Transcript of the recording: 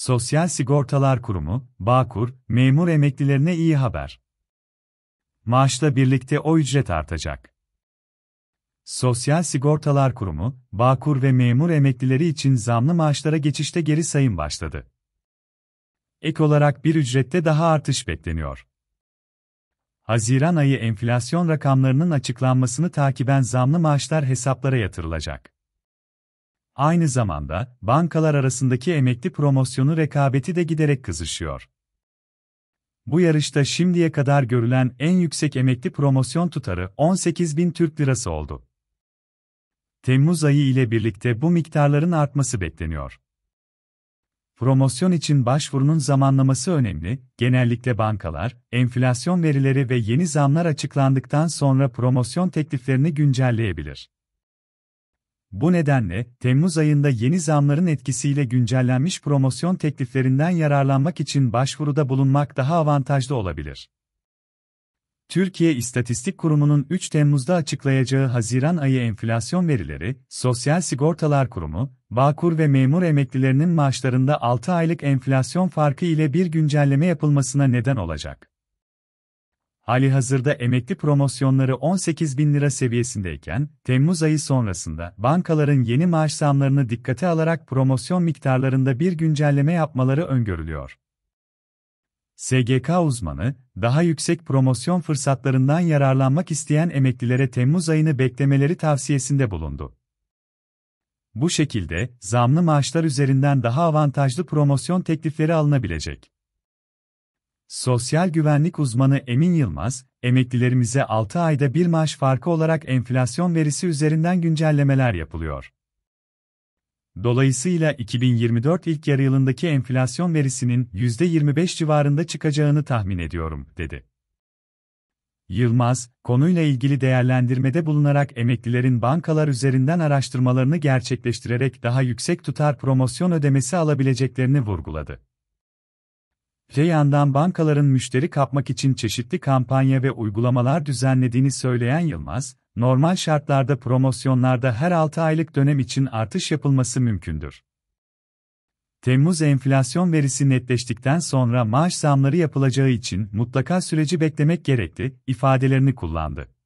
Sosyal Sigortalar Kurumu, Bağkur, memur emeklilerine iyi haber. Maaşla birlikte o ücret artacak. Sosyal Sigortalar Kurumu, Bağkur ve memur emeklileri için zamlı maaşlara geçişte geri sayım başladı. Ek olarak bir ücrette daha artış bekleniyor. Haziran ayı enflasyon rakamlarının açıklanmasını takiben zamlı maaşlar hesaplara yatırılacak. Aynı zamanda, bankalar arasındaki emekli promosyonu rekabeti de giderek kızışıyor. Bu yarışta şimdiye kadar görülen en yüksek emekli promosyon tutarı 18 bin Türk lirası oldu. Temmuz ayı ile birlikte bu miktarların artması bekleniyor. Promosyon için başvurunun zamanlaması önemli, genellikle bankalar, enflasyon verileri ve yeni zamlar açıklandıktan sonra promosyon tekliflerini güncelleyebilir. Bu nedenle, Temmuz ayında yeni zamların etkisiyle güncellenmiş promosyon tekliflerinden yararlanmak için başvuruda bulunmak daha avantajlı olabilir. Türkiye İstatistik Kurumu'nun 3 Temmuz'da açıklayacağı Haziran ayı enflasyon verileri, Sosyal Sigortalar Kurumu, Bağkur ve memur emeklilerinin maaşlarında 6 aylık enflasyon farkı ile bir güncelleme yapılmasına neden olacak hali hazırda emekli promosyonları 18 bin lira seviyesindeyken, Temmuz ayı sonrasında bankaların yeni maaş zamlarını dikkate alarak promosyon miktarlarında bir güncelleme yapmaları öngörülüyor. SGK uzmanı, daha yüksek promosyon fırsatlarından yararlanmak isteyen emeklilere Temmuz ayını beklemeleri tavsiyesinde bulundu. Bu şekilde, zamlı maaşlar üzerinden daha avantajlı promosyon teklifleri alınabilecek. Sosyal güvenlik uzmanı Emin Yılmaz, emeklilerimize 6 ayda bir maaş farkı olarak enflasyon verisi üzerinden güncellemeler yapılıyor. Dolayısıyla 2024 ilk yarı yılındaki enflasyon verisinin %25 civarında çıkacağını tahmin ediyorum, dedi. Yılmaz, konuyla ilgili değerlendirmede bulunarak emeklilerin bankalar üzerinden araştırmalarını gerçekleştirerek daha yüksek tutar promosyon ödemesi alabileceklerini vurguladı. Öte yandan bankaların müşteri kapmak için çeşitli kampanya ve uygulamalar düzenlediğini söyleyen Yılmaz, normal şartlarda promosyonlarda her 6 aylık dönem için artış yapılması mümkündür. Temmuz enflasyon verisi netleştikten sonra maaş zamları yapılacağı için mutlaka süreci beklemek gerekti ifadelerini kullandı.